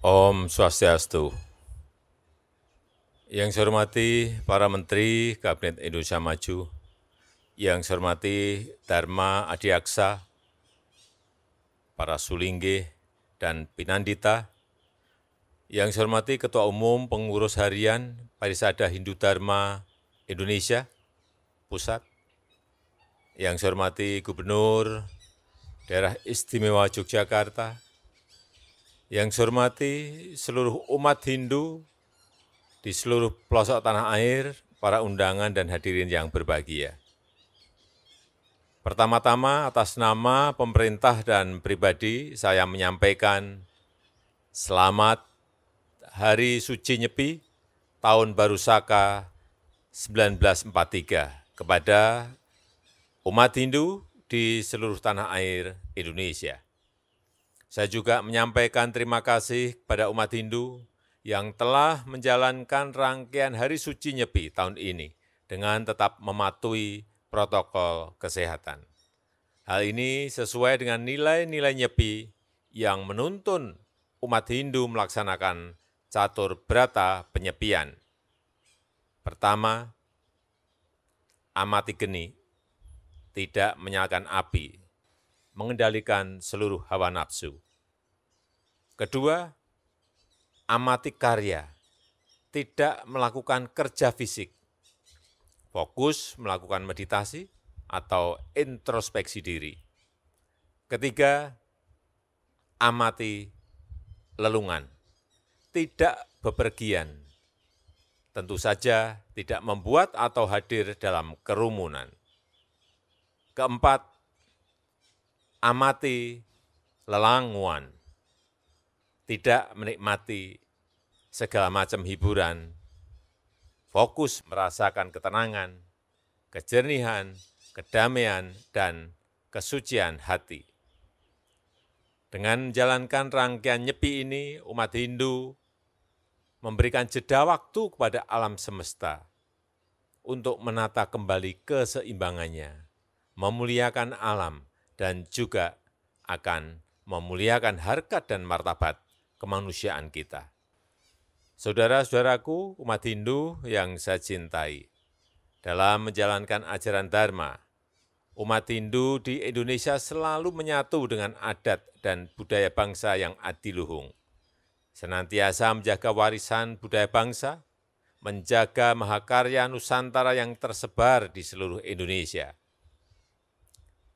Om Swastiastu. Yang saya hormati para Menteri Kabinet Indonesia Maju, yang saya hormati Dharma Adiaksa, para Sulingge dan Pinandita, yang saya hormati Ketua Umum Pengurus Harian Parisada Hindu Dharma Indonesia Pusat, yang saya hormati Gubernur Daerah Istimewa Yogyakarta, yang saya hormati seluruh umat Hindu di seluruh pelosok tanah air, para undangan dan hadirin yang berbahagia. Pertama-tama atas nama pemerintah dan pribadi saya menyampaikan selamat Hari Suci Nyepi Tahun Baru Saka 1943 kepada umat Hindu di seluruh tanah air Indonesia. Saya juga menyampaikan terima kasih kepada umat Hindu yang telah menjalankan rangkaian Hari Suci Nyepi tahun ini dengan tetap mematuhi protokol kesehatan. Hal ini sesuai dengan nilai-nilai Nyepi yang menuntun umat Hindu melaksanakan catur berata penyepian. Pertama, amati geni, tidak menyalakan api mengendalikan seluruh hawa nafsu. Kedua, amati karya, tidak melakukan kerja fisik, fokus melakukan meditasi atau introspeksi diri. Ketiga, amati lelungan, tidak bepergian, tentu saja tidak membuat atau hadir dalam kerumunan. Keempat, amati lelanguan, tidak menikmati segala macam hiburan, fokus merasakan ketenangan, kejernihan, kedamaian, dan kesucian hati. Dengan menjalankan rangkaian nyepi ini, umat Hindu memberikan jeda waktu kepada alam semesta untuk menata kembali keseimbangannya, memuliakan alam, dan juga akan memuliakan harkat dan martabat kemanusiaan kita. Saudara-saudaraku umat Hindu yang saya cintai, dalam menjalankan ajaran Dharma, umat Hindu di Indonesia selalu menyatu dengan adat dan budaya bangsa yang adiluhung. Senantiasa menjaga warisan budaya bangsa, menjaga mahakarya Nusantara yang tersebar di seluruh Indonesia.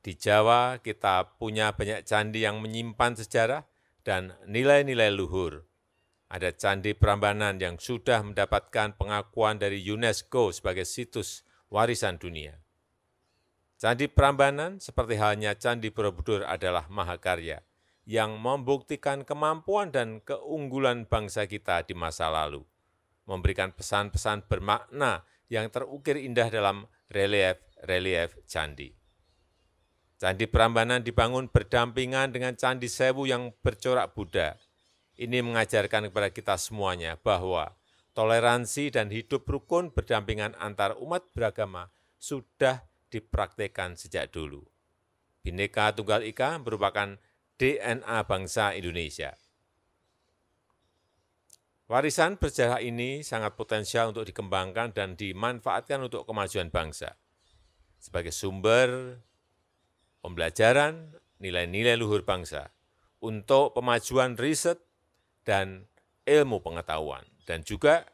Di Jawa kita punya banyak candi yang menyimpan sejarah dan nilai-nilai luhur. Ada candi Prambanan yang sudah mendapatkan pengakuan dari UNESCO sebagai situs warisan dunia. Candi Prambanan seperti halnya Candi Borobudur adalah mahakarya yang membuktikan kemampuan dan keunggulan bangsa kita di masa lalu, memberikan pesan-pesan bermakna yang terukir indah dalam relief-relief candi. Candi Prambanan dibangun berdampingan dengan Candi Sewu yang bercorak Buddha. Ini mengajarkan kepada kita semuanya bahwa toleransi dan hidup rukun berdampingan antar umat beragama sudah dipraktekkan sejak dulu. Bhinneka Tunggal Ika merupakan DNA bangsa Indonesia. Warisan berjarah ini sangat potensial untuk dikembangkan dan dimanfaatkan untuk kemajuan bangsa. Sebagai sumber pembelajaran nilai-nilai luhur bangsa untuk pemajuan riset dan ilmu pengetahuan, dan juga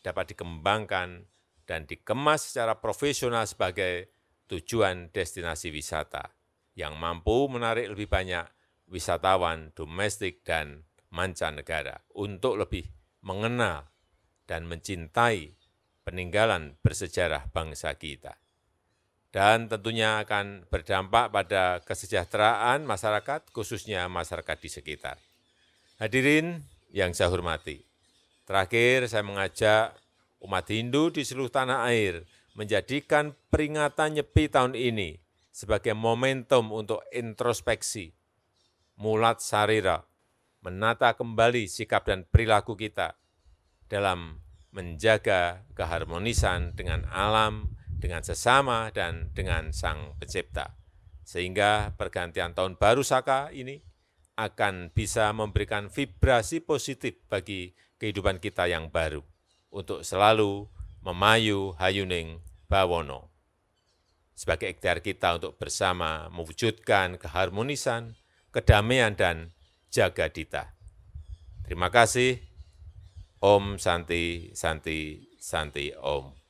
dapat dikembangkan dan dikemas secara profesional sebagai tujuan destinasi wisata yang mampu menarik lebih banyak wisatawan domestik dan mancanegara untuk lebih mengenal dan mencintai peninggalan bersejarah bangsa kita dan tentunya akan berdampak pada kesejahteraan masyarakat, khususnya masyarakat di sekitar. Hadirin yang saya hormati, terakhir saya mengajak umat Hindu di seluruh tanah air menjadikan peringatan Nyepi tahun ini sebagai momentum untuk introspeksi, mulat sarira, menata kembali sikap dan perilaku kita dalam menjaga keharmonisan dengan alam, dengan sesama, dan dengan Sang Pencipta. Sehingga pergantian tahun baru Saka ini akan bisa memberikan vibrasi positif bagi kehidupan kita yang baru untuk selalu memayu hayuning bawono. Sebagai ikhtiar kita untuk bersama mewujudkan keharmonisan, kedamaian, dan jaga dita. Terima kasih. Om Santi, Santi, Santi, Om.